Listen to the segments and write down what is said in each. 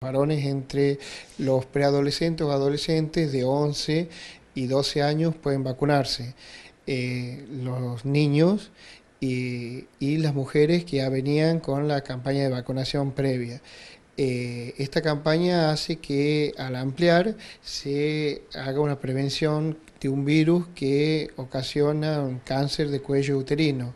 varones entre los preadolescentes o adolescentes de 11 y 12 años pueden vacunarse. Eh, los niños y, las mujeres que ya venían con la campaña de vacunación previa. Eh, esta campaña hace que al ampliar se haga una prevención de un virus que ocasiona un cáncer de cuello uterino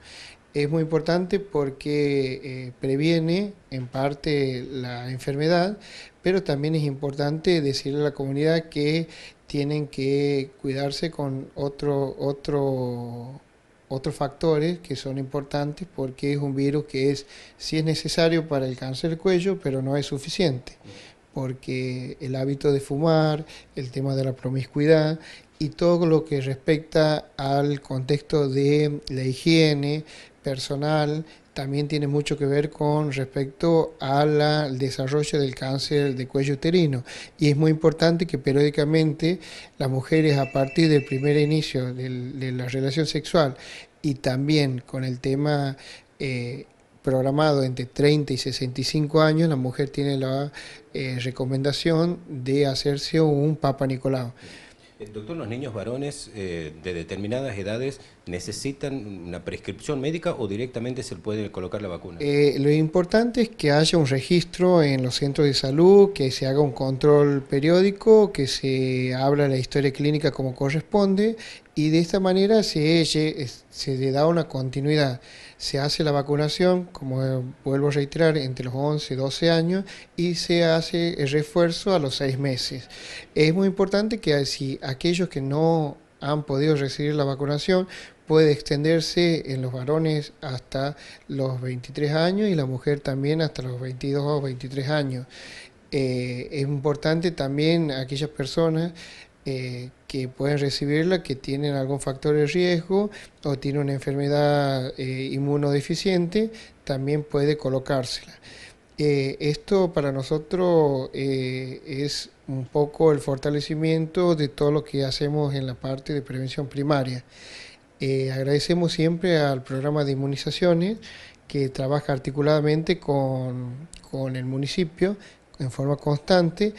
es muy importante porque eh, previene en parte la enfermedad, pero también es importante decirle a la comunidad que tienen que cuidarse con otro, otro, otros factores que son importantes porque es un virus que es, sí es necesario para el cáncer del cuello, pero no es suficiente, porque el hábito de fumar, el tema de la promiscuidad y todo lo que respecta al contexto de la higiene, personal también tiene mucho que ver con respecto al desarrollo del cáncer de cuello uterino. Y es muy importante que periódicamente las mujeres a partir del primer inicio de la relación sexual y también con el tema eh, programado entre 30 y 65 años, la mujer tiene la eh, recomendación de hacerse un Papa Nicolau. Doctor, ¿los niños varones eh, de determinadas edades necesitan una prescripción médica o directamente se puede colocar la vacuna? Eh, lo importante es que haya un registro en los centros de salud, que se haga un control periódico, que se abra la historia clínica como corresponde y de esta manera se, le da una continuidad. Se hace la vacunación, como eh, vuelvo a reiterar, entre los 11 y 12 años y se hace el refuerzo a los 6 meses. Es muy importante que eh, si aquellos que no han podido recibir la vacunación puede extenderse en los varones hasta los 23 años y la mujer también hasta los 22 o 23 años. Eh, es importante también aquellas personas eh, que pueden recibirla, que tienen algún factor de riesgo o tienen una enfermedad eh, inmunodeficiente, también puede colocársela. Eh, esto para nosotros es un poco el fortalecimiento de todo lo que hacemos en la parte de prevención primaria. agradecemos siempre al programa de inmunizaciones que trabaja articuladamente con, con el municipio en forma constante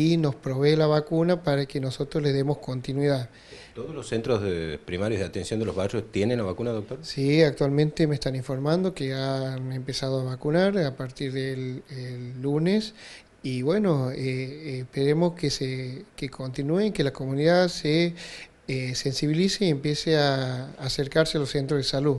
y nos provee la vacuna para que nosotros le demos continuidad. ¿Todos los centros primarios de atención de los barrios tienen la vacuna, doctor? Sí, actualmente me están informando que han empezado a vacunar a partir del lunes y bueno, eh, eh, esperemos que, se, continúen, que la comunidad se eh, sensibilice y empiece a acercarse a los centros de salud.